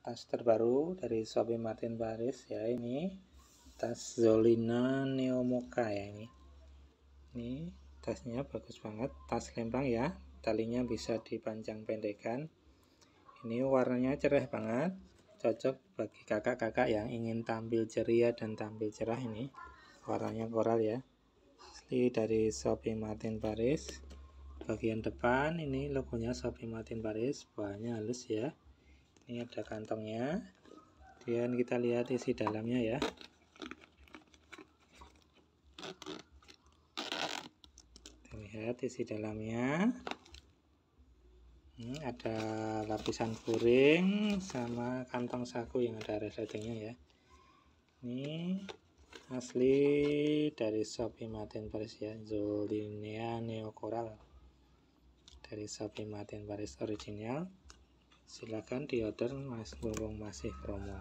tas terbaru dari Sobe Martin Paris ya ini tas Zolina Neomoka ya ini ini tasnya bagus banget tas lempang ya talinya bisa dipanjang pendekkan ini warnanya cerah banget cocok bagi kakak-kakak yang ingin tampil ceria dan tampil cerah ini warnanya koral ya asli dari Shopee Martin Paris bagian depan ini logonya Shopee Martin Paris bahannya halus ya ini ada kantongnya kemudian kita lihat isi dalamnya ya kita lihat isi dalamnya ini ada lapisan puring sama kantong saku yang ada resletingnya ya ini asli dari shop Martin Paris ya Zolinia Neo Coral dari shop Martin Paris original Silakan diorder Mas mumpung Masih promo.